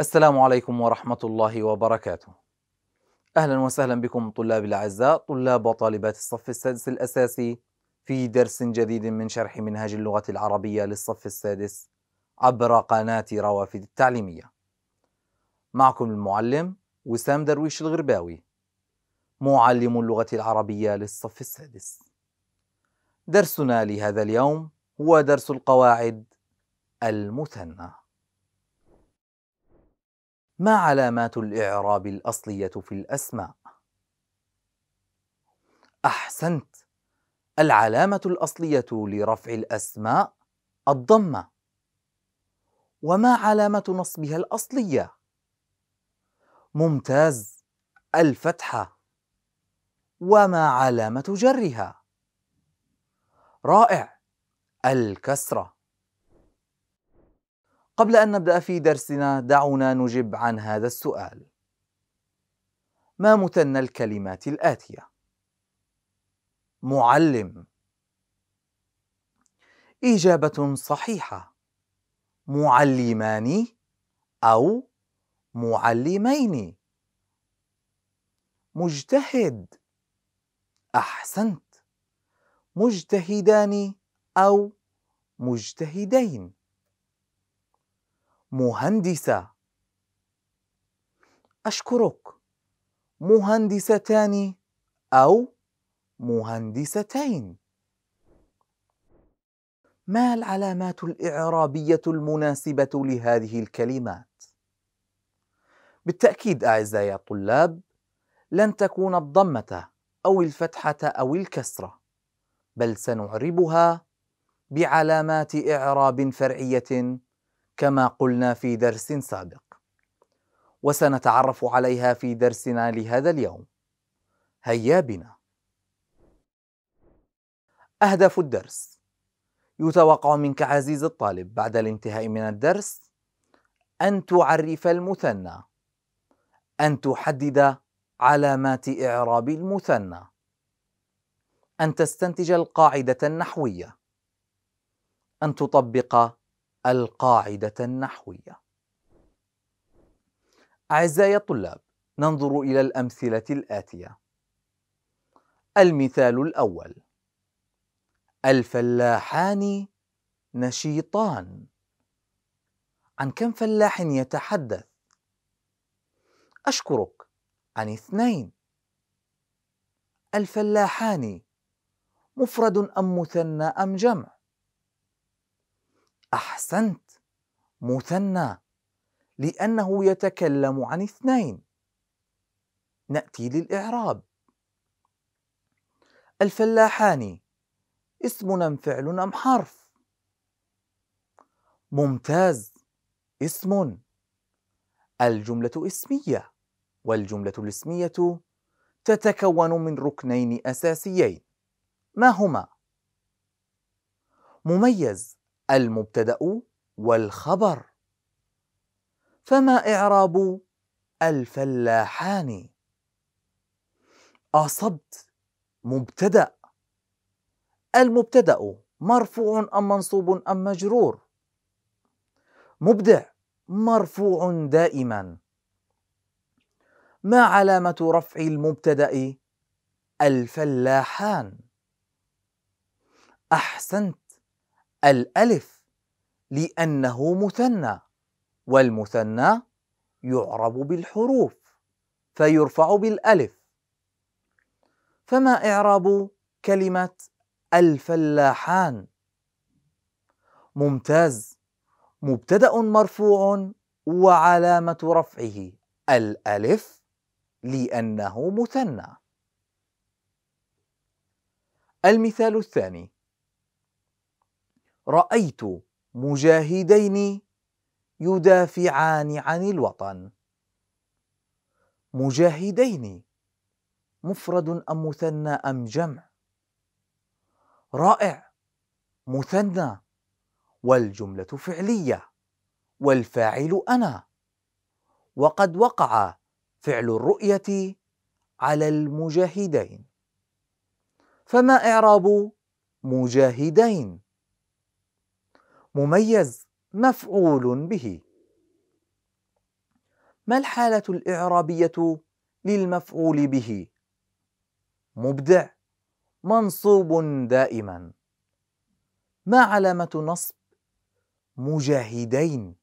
السلام عليكم ورحمة الله وبركاته. أهلا وسهلا بكم طلاب الأعزاء طلاب وطالبات الصف السادس الأساسي في درس جديد من شرح منهج اللغة العربية للصف السادس عبر قناة روافد التعليمية. معكم المعلم وسام درويش الغرباوي معلم اللغة العربية للصف السادس. درسنا لهذا اليوم هو درس القواعد المثنى. ما علامات الإعراب الأصلية في الأسماء؟ أحسنت العلامة الأصلية لرفع الأسماء الضمة وما علامة نصبها الأصلية؟ ممتاز الفتحة وما علامة جرها؟ رائع الكسرة قبل أن نبدأ في درسنا دعونا نجب عن هذا السؤال ما متن الكلمات الآتية معلم إجابة صحيحة معلمان أو معلمين مجتهد أحسنت مجتهدان أو مجتهدين مهندسة أشكرك مهندستان أو مهندستين ما العلامات الإعرابية المناسبة لهذه الكلمات؟ بالتأكيد أعزائي الطلاب لن تكون الضمة أو الفتحة أو الكسرة بل سنعربها بعلامات إعراب فرعية كما قلنا في درس سابق وسنتعرف عليها في درسنا لهذا اليوم هيا بنا أهداف الدرس يتوقع منك عزيز الطالب بعد الانتهاء من الدرس أن تعرف المثنى أن تحدد علامات إعراب المثنى أن تستنتج القاعدة النحوية أن تطبق القاعدة النحوية. أعزائي الطلاب، ننظر إلى الأمثلة الآتية. المثال الأول: الفلاحان نشيطان. عن كم فلاح يتحدث؟ أشكرك، عن اثنين. الفلاحان مفرد أم مثنى أم جمع؟ احسنت مثنى لانه يتكلم عن اثنين ناتي للاعراب الفلاحان اسم ام فعل ام حرف ممتاز اسم الجمله اسميه والجمله الاسميه تتكون من ركنين اساسيين ما هما مميز المبتدا والخبر فما اعراب الفلاحان اصبت مبتدا المبتدا مرفوع ام منصوب ام مجرور مبدع مرفوع دائما ما علامه رفع المبتدا الفلاحان احسنت الألف لأنه مثنى والمثنى يعرب بالحروف فيرفع بالألف فما إعراب كلمة الفلاحان ممتاز مبتدأ مرفوع وعلامة رفعه الألف لأنه مثنى المثال الثاني رايت مجاهدين يدافعان عن الوطن مجاهدين مفرد ام مثنى ام جمع رائع مثنى والجمله فعليه والفاعل انا وقد وقع فعل الرؤيه على المجاهدين فما اعراب مجاهدين مميز مفعول به ما الحالة الإعرابية للمفعول به مبدع منصوب دائما ما علامة نصب مجاهدين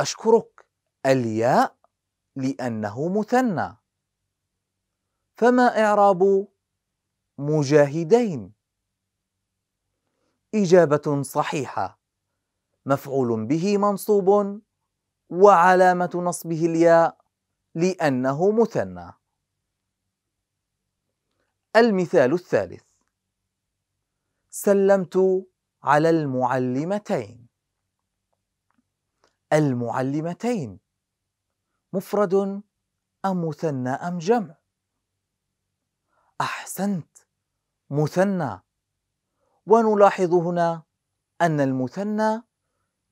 أشكرك الياء لأنه مثنى فما إعراب مجاهدين إجابة صحيحة مفعول به منصوب وعلامة نصبه الياء لأنه مثنى المثال الثالث سلمت على المعلمتين المعلمتين مفرد أم مثنى أم جمع أحسنت مثنى ونلاحظ هنا أن المثنى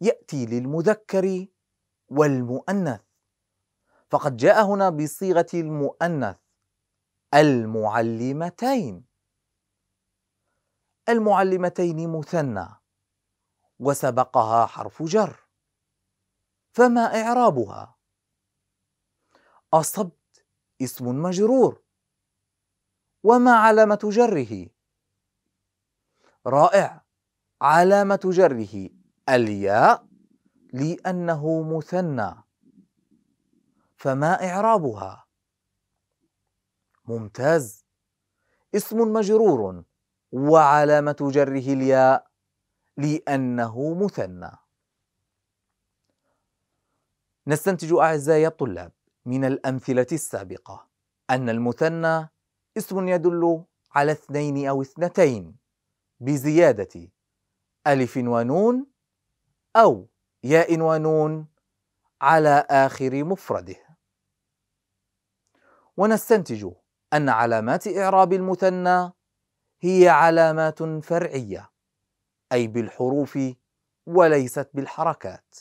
يأتي للمذكر والمؤنث فقد جاء هنا بصيغة المؤنث المعلمتين المعلمتين مثنى وسبقها حرف جر فما إعرابها أصبت اسم مجرور وما علامة جره رائع علامة جره الياء لأنه مثنى فما إعرابها؟ ممتاز اسم مجرور وعلامة جره الياء لأنه مثنى نستنتج أعزائي الطلاب من الأمثلة السابقة أن المثنى اسم يدل على اثنين أو اثنتين بزيادة ألف ونون أو ياء ونون على آخر مفرده ونستنتج أن علامات إعراب المثنى هي علامات فرعية أي بالحروف وليست بالحركات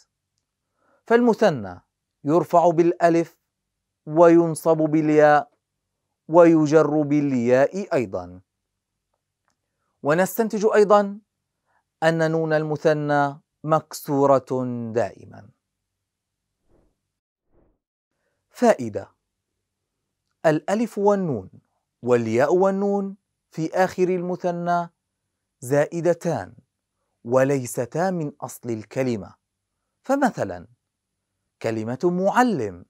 فالمثنى يرفع بالألف وينصب بالياء ويجر بالياء أيضاً ونستنتج ايضا ان نون المثنى مكسوره دائما فائده الالف والنون والياء والنون في اخر المثنى زائدتان وليستا من اصل الكلمه فمثلا كلمه معلم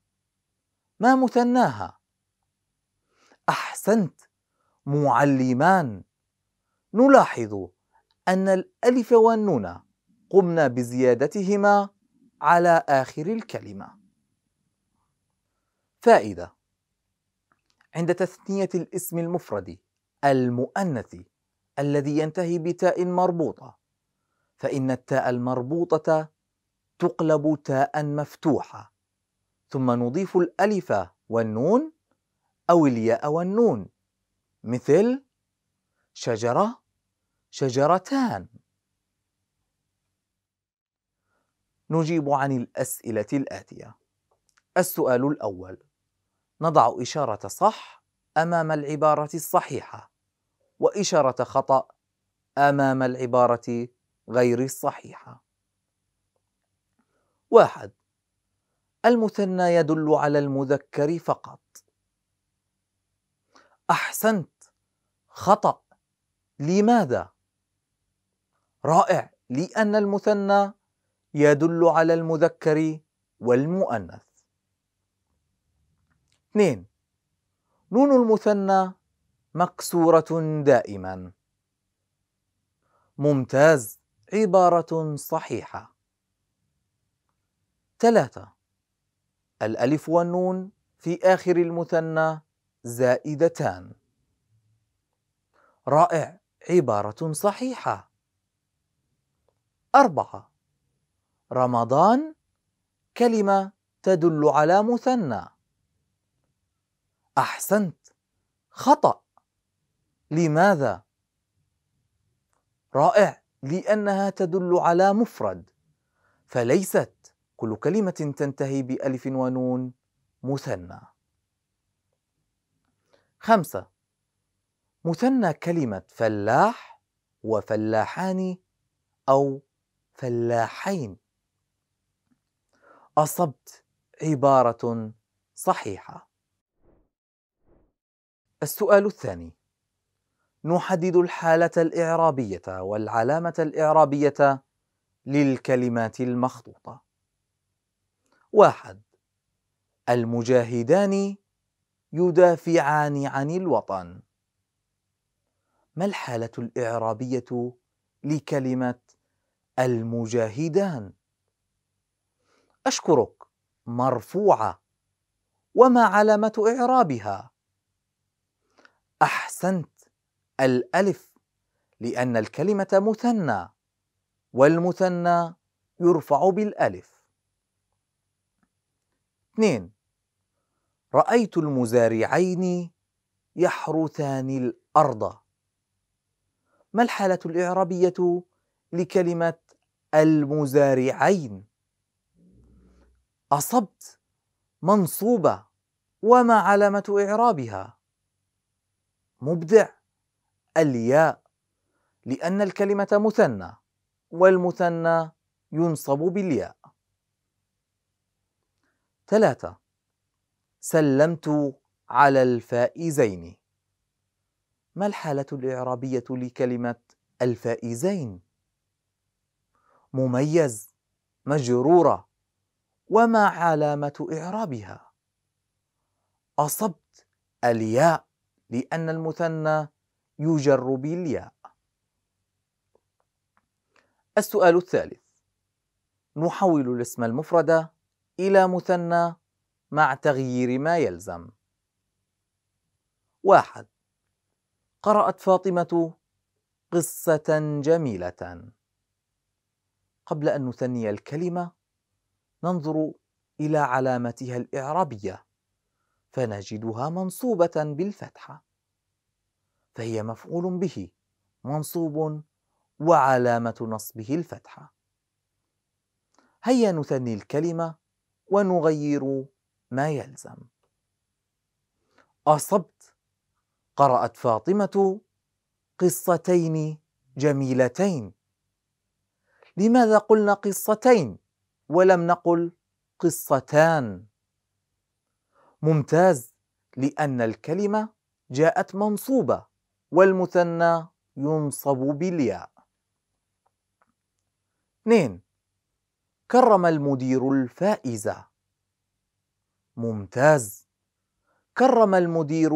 ما مثناها احسنت معلمان نلاحظ أن الألف والنون قمنا بزيادتهما على آخر الكلمة فائدة عند تثنية الاسم المفرد المؤنث الذي ينتهي بتاء مربوطة فإن التاء المربوطة تقلب تاء مفتوحة ثم نضيف الألف والنون أو الياء والنون مثل شجرة شجرتان نجيب عن الأسئلة الآتية السؤال الأول نضع إشارة صح أمام العبارة الصحيحة وإشارة خطأ أمام العبارة غير الصحيحة واحد المثنى يدل على المذكر فقط أحسنت خطأ لماذا رائع لأن المثنى يدل على المذكر والمؤنث اثنين نون المثنى مكسورة دائما ممتاز عبارة صحيحة ثلاثة الألف والنون في آخر المثنى زائدتان رائع عبارة صحيحة أربعة رمضان كلمة تدل على مثنى أحسنت خطأ لماذا؟ رائع لأنها تدل على مفرد فليست كل كلمة تنتهي بألف ونون مثنى خمسة مثنى كلمة فلاح وفلاحان أو فلاحين اصبت عباره صحيحه السؤال الثاني نحدد الحاله الاعرابيه والعلامه الاعرابيه للكلمات المخطوطه واحد المجاهدان يدافعان عن الوطن ما الحاله الاعرابيه لكلمه المجاهدان أشكرك مرفوعة وما علامة إعرابها؟ أحسنت الألف لأن الكلمة مثنى والمثنى يرفع بالألف. اثنين رأيت المزارعين يحرثان الأرض. ما الحالة الإعرابية لكلمة المزارعين أصبت منصوبة وما علامة إعرابها مبدع الياء لأن الكلمة مثنى والمثنى ينصب بالياء ثلاثة سلمت على الفائزين ما الحالة الإعرابية لكلمة الفائزين؟ مميز مجروره وما علامه اعرابها اصبت الياء لان المثنى يجر بالياء السؤال الثالث نحول الاسم المفرد الى مثنى مع تغيير ما يلزم واحد قرات فاطمه قصه جميله قبل أن نثني الكلمة ننظر إلى علامتها الإعرابية فنجدها منصوبة بالفتحة فهي مفعول به منصوب وعلامة نصبه الفتحة هيا نثني الكلمة ونغير ما يلزم أصبت قرأت فاطمة قصتين جميلتين لماذا قلنا قصتين ولم نقل قصتان ممتاز لان الكلمه جاءت منصوبه والمثنى ينصب بالياء 2 كرم المدير الفائزه ممتاز كرم المدير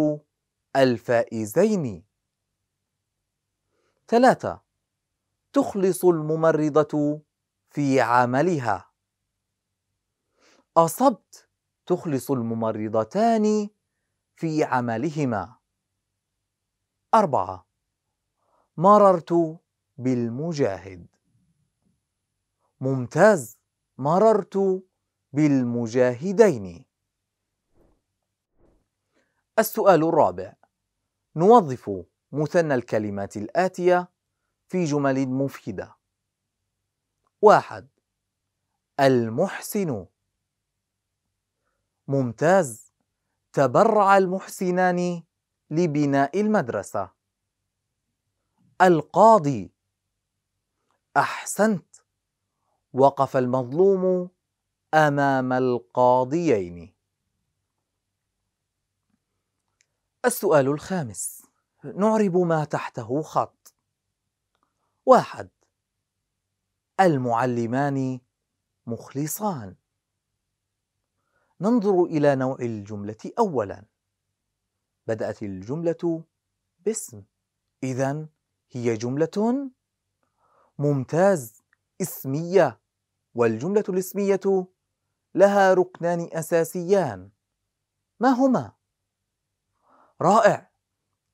الفائزين ثلاثة تخلص الممرضة في عملها أصبت تخلص الممرضتان في عملهما أربعة مررت بالمجاهد ممتاز مررت بالمجاهدين السؤال الرابع نوظف مثنى الكلمات الآتية في جمل مفيدة واحد المحسن ممتاز تبرع المحسنان لبناء المدرسة القاضي أحسنت وقف المظلوم أمام القاضيين السؤال الخامس نعرب ما تحته خط واحد المعلمان مخلصان ننظر الى نوع الجمله اولا بدات الجمله باسم اذا هي جمله ممتاز اسميه والجمله الاسميه لها ركنان اساسيان ما هما رائع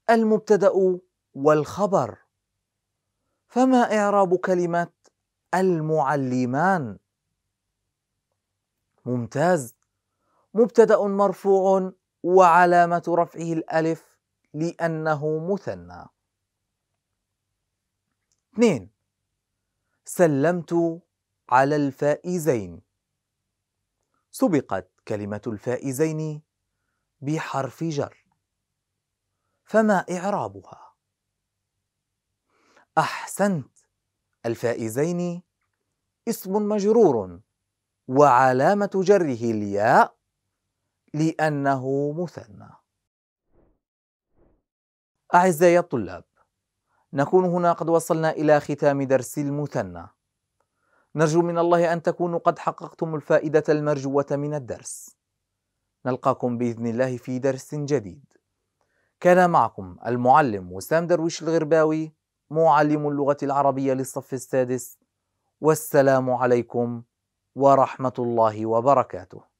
المبتدا والخبر فما إعراب كلمة المعلمان ممتاز مبتدأ مرفوع وعلامة رفعه الألف لأنه مثنى اثنين سلمت على الفائزين سبقت كلمة الفائزين بحرف جر فما إعرابها أحسنت الفائزين اسم مجرور وعلامة جره الياء لأنه مثنى أعزائي الطلاب نكون هنا قد وصلنا إلى ختام درس المثنى نرجو من الله أن تكونوا قد حققتم الفائدة المرجوة من الدرس نلقاكم بإذن الله في درس جديد كان معكم المعلم وسام درويش الغرباوي معلم اللغة العربية للصف السادس والسلام عليكم ورحمة الله وبركاته